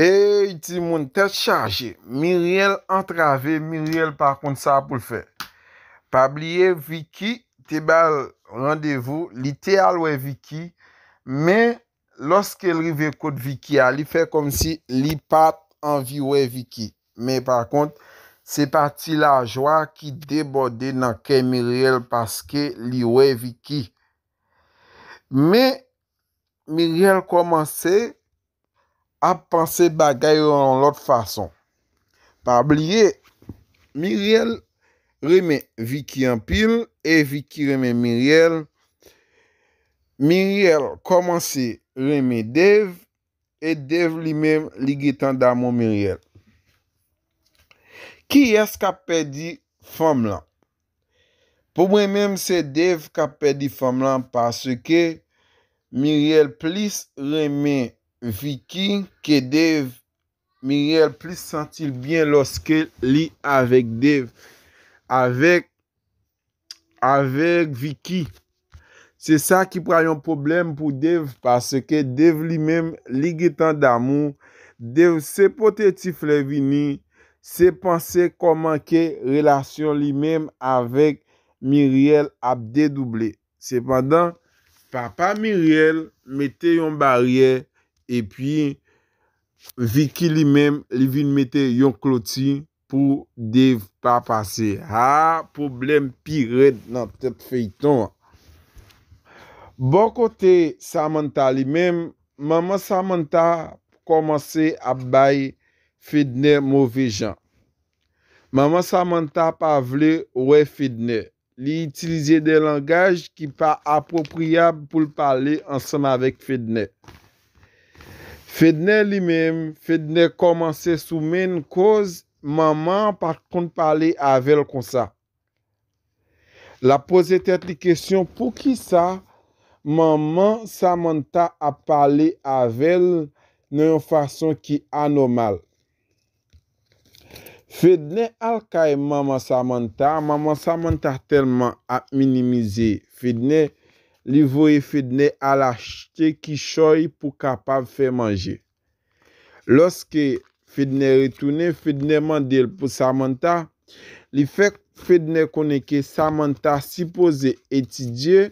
E yi ti moun, te chanje. Miriel entrave, Miriel pa kont sa pou l fe. Pa bliye viki, te bal randevo, li te alwe viki, men loske li vekot viki, li fe kom si li pat anvi we viki. Men pa kont, se pati la jwa ki debode nan ke Miriel paske li we viki. Men, Miriel komanse, ap panse bagay ou an lot fason. Pa bliye, Miriel reme Vicky Ampil e Vicky reme Miriel. Miriel komanse reme Dev e Dev li men li gitandamo Miriel. Ki es ka pedi fom lan? Po mwen menm se Dev ka pedi fom lan paske Miriel plis reme viki ke dev Miriel plis sentil bien loske li avek dev. Avek avek viki. Se sa ki prayon problem pou dev pase ke dev li menm ligetan damou. Dev se poteti flevini. Se panse koman ke relasyon li menm avek Miriel ap dedouble. Sepandan, papa Miriel mette yon barye E pi, viki li men, li vin mette yon kloti pou dev pa pase. Ha, poublem pi red nan tepe feyton. Bon kote Samantha li men, maman Samantha pou komanse ap bay Fidney mouve jan. Maman Samantha pa vle we Fidney. Li itilize de langaj ki pa apopriyab pou l pale ansan avek Fidney. Fèdnè li mèm, fèdnè komanse sou mèn kòz maman pa koun pale avel kon sa. La pose tèt li kèsyon pou ki sa, maman Samantha a pale avel nou yon fason ki anomal. Fèdnè al kèy maman Samantha, maman Samantha telman a minimize fèdnè. li voye Fidne alachte ki choy pou kapav fe manje. Loske Fidne retoune, Fidne mandel pou Samanta, li fek Fidne koneke Samanta sipoze etidye,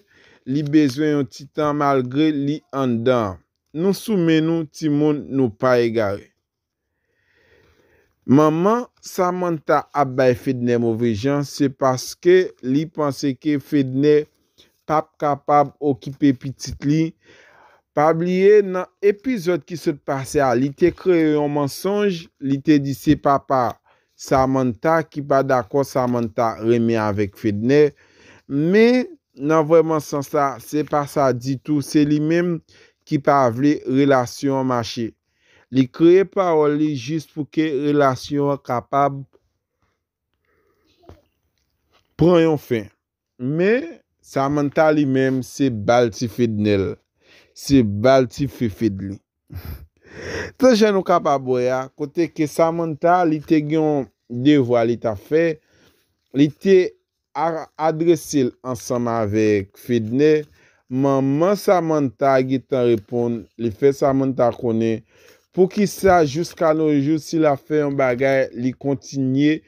li bezwen yon titan malgre li andan. Nou soumen nou ti moun nou pa egare. Maman, Samanta abay Fidne mouvejan, se paske li panse ke Fidne... pap kapab okipe pitit li, pab liye nan epizot ki sot pase a, li te kreye yon mensonj, li te dise papa Samantha, ki pa dako Samantha reme avek Fedner, me nan vweman san sa, se pa sa di tou, se li mem ki pa avle relasyon mache, li kreye pa ol li jist pou ke relasyon kapab, preyon fe, me, Samantha li menm se bal ti fed nel. Se bal ti fe fed li. Ton jen nou kap ap boya, kote ke Samantha li te gyon devwa li ta fe, li te adresil ansama vek fed ne, manman Samantha git an repon, li fe Samantha kone, pou ki sa jous ka nou jous si la fe yon bagay li kontinye,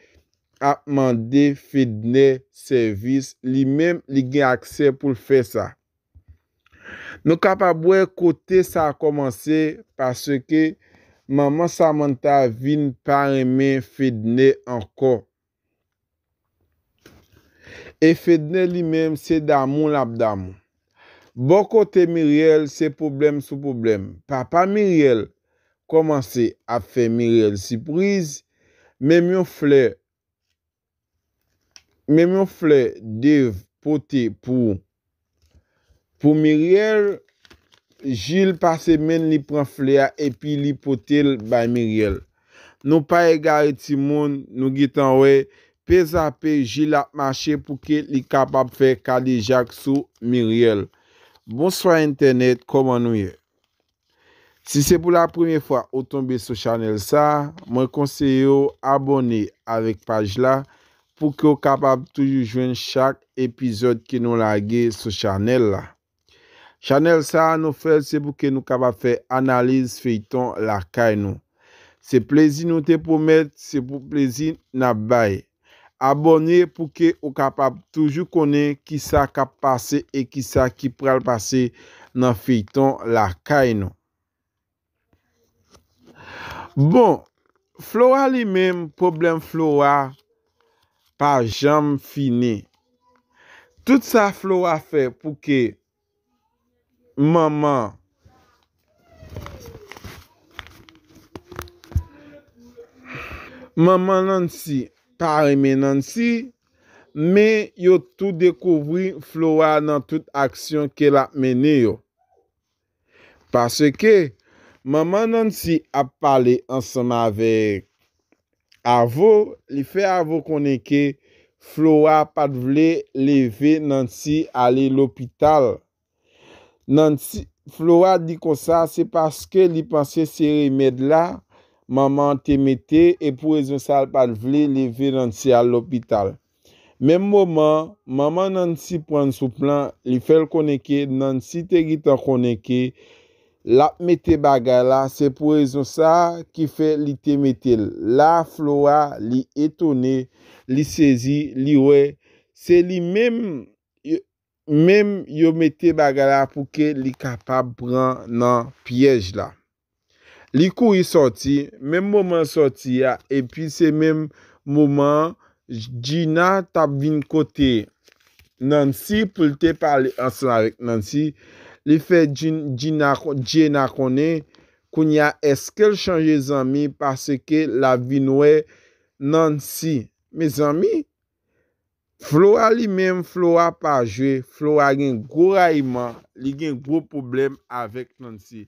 ap mande fedne servis li men li gen akse pou l fe sa. Nou ka pa bwe kote sa a komanse paske maman Samantha vin paremen fedne anko. E fedne li men se damon lap damon. Bo kote Miriel se problem sou problem. Papa Miriel komanse ap fe Miriel sipriz. Mem yon flek. Mè mè flè dev pote pou Miriel, jil pase men li pran flè a epi li pote l bay Miriel. Nou pa e gare ti moun nou git anwe, pe zanpe jil ap mache pou ke li kapap fe kade jak sou Miriel. Bonsoy internet, koman nou ye. Si se pou la premiè fwa ou tombe sou chanel sa, mwen konseyo abone avèk paj la, pou ke ou kapap toujou jwen chak epizod ke nou lage sou chanel la. Chanel sa nou fred se pou ke nou kapap fè analiz feyton la kay nou. Se plezi nou te pou met, se pou plezi na bay. Abonye pou ke ou kapap toujou konen ki sa kap pase e ki sa ki pral pase nan feyton la kay nou. Bon, flora li menm, problem flora, pa jam fini. Tout sa flo a fe pou ke maman maman nan si, pari men nan si, me yo tou dekouvri flo a nan tout aksyon ke la meni yo. Paske, maman nan si ap pale ansama vek. Avou, li fè avou koneke, Flora pat vle leve nan si ale l'opital. Flora di kosa, se paske li panse se remèd la, maman te mette, e pou rezon sal pat vle leve nan si ale l'opital. Mem moman, maman nan si pran sou plan, li fè l'koneke, nan si te git an koneke, La mette bagay la, se pou rezon sa ki fe li te mette la floa, li etone, li sezi, li we. Se li menm yo mette bagay la pou ke li kapap bran nan pyej la. Li kou yi soti, menm mouman soti ya, epi se menm mouman, jina tap vin kote. Nan si pou te pale ans la rek nan si. li fè djè na konè, koun ya eskel chanjè zanmi, parce ke la vi nouè nan si. Me zanmi, flora li menm flora pa jwe, flora gen gwo ra iman, li gen gwo problem avèk nan si.